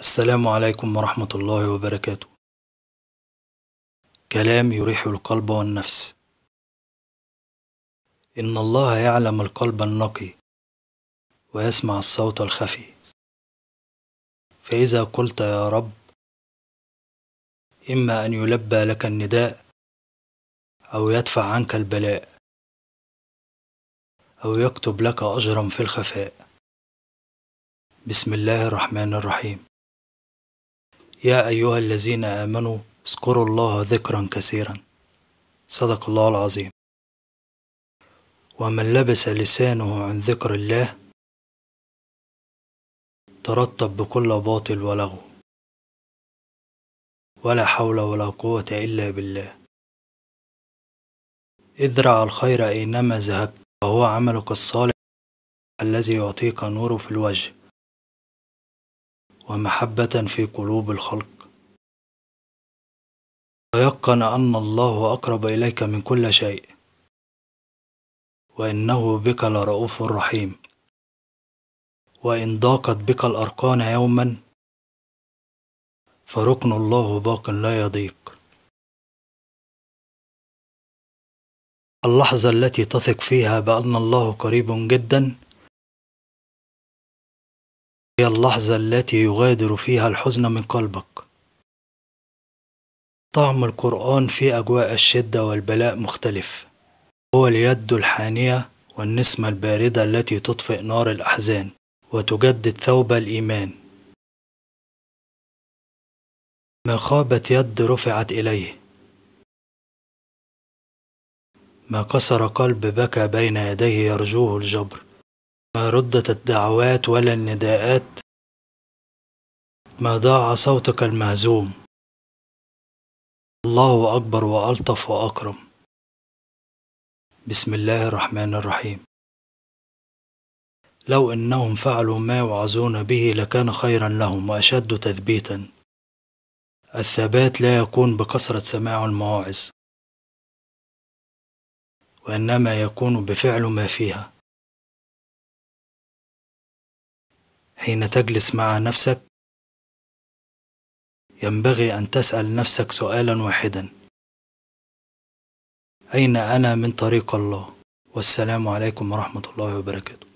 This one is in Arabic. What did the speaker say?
السلام عليكم ورحمة الله وبركاته. كلام يريح القلب والنفس. إن الله يعلم القلب النقي، ويسمع الصوت الخفي. فإذا قلت يا رب، إما أن يلبى لك النداء، أو يدفع عنك البلاء، أو يكتب لك أجرا في الخفاء. بسم الله الرحمن الرحيم يا أيها الذين آمنوا اذكروا الله ذكرا كثيرا صدق الله العظيم ومن لبس لسانه عن ذكر الله ترتب بكل باطل ولغو ولا حول ولا قوة إلا بالله اذرع الخير أينما ذهبت وهو عملك الصالح الذي يعطيك نوره في الوجه ومحبة في قلوب الخلق تيقن أن الله أقرب إليك من كل شيء وإنه بك لرؤوف رحيم وإن ضاقت بك الأركان يوما فركن الله باق لا يضيق اللحظة التي تثق فيها بأن الله قريب جدا هي اللحظة التي يغادر فيها الحزن من قلبك طعم القرآن في أجواء الشدة والبلاء مختلف هو اليد الحانية والنسمة الباردة التي تطفئ نار الأحزان وتجدد ثوب الإيمان ما خابت يد رفعت إليه ما كسر قلب بكى بين يديه يرجوه الجبر ما ردت الدعوات ولا النداءات ما ضاع صوتك المهزوم الله أكبر وألطف وأكرم بسم الله الرحمن الرحيم لو أنهم فعلوا ما يوعظون به لكان خيرا لهم وأشد تثبيتا الثبات لا يكون بكثرة سماع المواعظ وإنما يكون بفعل ما فيها حين تجلس مع نفسك ينبغي أن تسأل نفسك سؤالا واحدا أين أنا من طريق الله والسلام عليكم ورحمة الله وبركاته